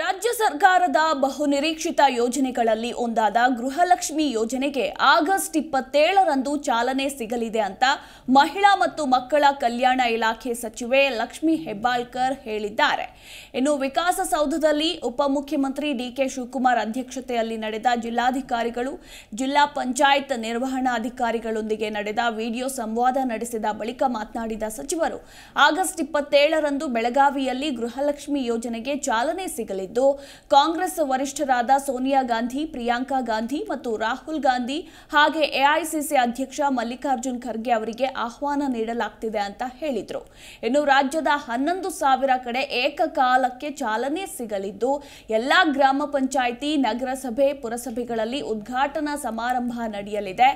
ರಾಜ್ಯ ಸರ್ಕಾರದ ಬಹುನಿರೀಕ್ಷಿತ ಯೋಜನೆಗಳಲ್ಲಿ ಒಂದಾದ ಗೃಹಲಕ್ಷ್ಮಿ ಯೋಜನೆಗೆ ಆಗಸ್ಟ್ ಇಪ್ಪತ್ತೇಳರಂದು ಚಾಲನೆ ಸಿಗಲಿದೆ ಅಂತ ಮಹಿಳಾ ಮತ್ತು ಮಕ್ಕಳ ಕಲ್ಯಾಣ ಇಲಾಖೆ ಸಚಿವೆ ಲಕ್ಷ್ಮಿ ಹೆಬ್ಬಾಳ್ಕರ್ ಹೇಳಿದ್ದಾರೆ ಇನ್ನು ವಿಕಾಸಸೌಧದಲ್ಲಿ ಉಪಮುಖ್ಯಮಂತ್ರಿ ಡಿಕೆ ಶಿವಕುಮಾರ್ ಅಧ್ಯಕ್ಷತೆಯಲ್ಲಿ ನಡೆದ ಜಿಲ್ಲಾಧಿಕಾರಿಗಳು ಜಿಲ್ಲಾ ಪಂಚಾಯತ್ ನಿರ್ವಹಣಾಧಿಕಾರಿಗಳೊಂದಿಗೆ ನಡೆದ ವಿಡಿಯೋ ಸಂವಾದ ನಡೆಸಿದ ಬಳಿಕ ಮಾತನಾಡಿದ ಸಚಿವರು ಆಗಸ್ಟ್ ಇಪ್ಪತ್ತೇಳರಂದು ಬೆಳಗಾವಿಯಲ್ಲಿ ಗೃಹಲಕ್ಷ್ಮಿ ಯೋಜನೆಗೆ ಚಾಲನೆ ಸಿಗಲಿದೆ ಕಾಂಗ್ರೆಸ್ ವರಿಷ್ಠರಾದ ಸೋನಿಯಾ ಗಾಂಧಿ ಪ್ರಿಯಾಂಕಾ ಗಾಂಧಿ ಮತ್ತು ರಾಹುಲ್ ಗಾಂಧಿ ಹಾಗೆ ಎಐಸಿಸಿ ಅಧ್ಯಕ್ಷ ಮಲ್ಲಿಕಾರ್ಜುನ್ ಖರ್ಗೆ ಅವರಿಗೆ ಆಹ್ವಾನ ನೀಡಲಾಗ್ತಿದೆ ಅಂತ ಹೇಳಿದರು ಇನ್ನು ರಾಜ್ಯದ ಹನ್ನೊಂದು ಸಾವಿರ ಕಡೆ ಏಕಕಾಲಕ್ಕೆ ಚಾಲನೆ ಸಿಗಲಿದ್ದು ಎಲ್ಲ ಗ್ರಾಮ ಪಂಚಾಯಿತಿ ನಗರಸಭೆ ಪುರಸಭೆಗಳಲ್ಲಿ ಉದ್ಘಾಟನಾ ಸಮಾರಂಭ ನಡೆಯಲಿದೆ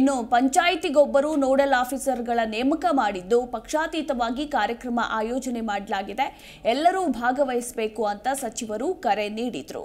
ಇನ್ನು ಪಂಚಾಯಿತಿಗೊಬ್ಬರು ನೋಡಲ್ ಆಫೀಸರ್ಗಳ ನೇಮಕ ಮಾಡಿದ್ದು ಪಕ್ಷಾತೀತವಾಗಿ ಕಾರ್ಯಕ್ರಮ ಆಯೋಜನೆ ಮಾಡಲಾಗಿದೆ ಎಲ್ಲರೂ ಭಾಗವಹಿಸಬೇಕು ಅಂತ ಸಚಿವ ಸಚಿವರು ಕರೆ ನೀಡಿದರು